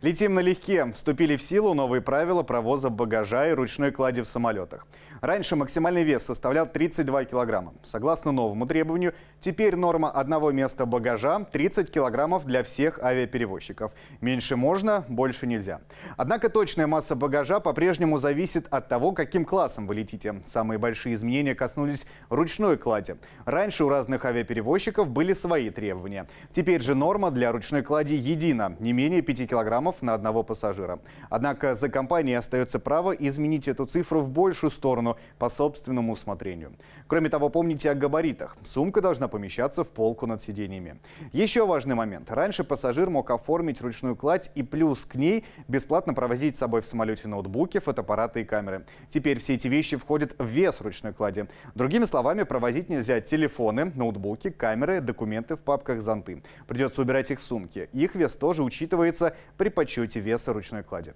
Летим налегке. Вступили в силу новые правила провоза багажа и ручной клади в самолетах. Раньше максимальный вес составлял 32 килограмма. Согласно новому требованию, теперь норма одного места багажа 30 килограммов для всех авиаперевозчиков. Меньше можно, больше нельзя. Однако точная масса багажа по-прежнему зависит от того, каким классом вы летите. Самые большие изменения коснулись ручной клади. Раньше у разных авиаперевозчиков были свои требования. Теперь же норма для ручной клади едина, не менее 5 килограммов килограммов на одного пассажира. Однако за компанией остается право изменить эту цифру в большую сторону по собственному усмотрению. Кроме того, помните о габаритах. Сумка должна помещаться в полку над сиденьями. Еще важный момент. Раньше пассажир мог оформить ручную кладь и плюс к ней бесплатно провозить с собой в самолете ноутбуки, фотоаппараты и камеры. Теперь все эти вещи входят в вес ручной клади. Другими словами, провозить нельзя телефоны, ноутбуки, камеры, документы в папках, зонты. Придется убирать их в сумки. Их вес тоже учитывается при почуете веса ручной клади.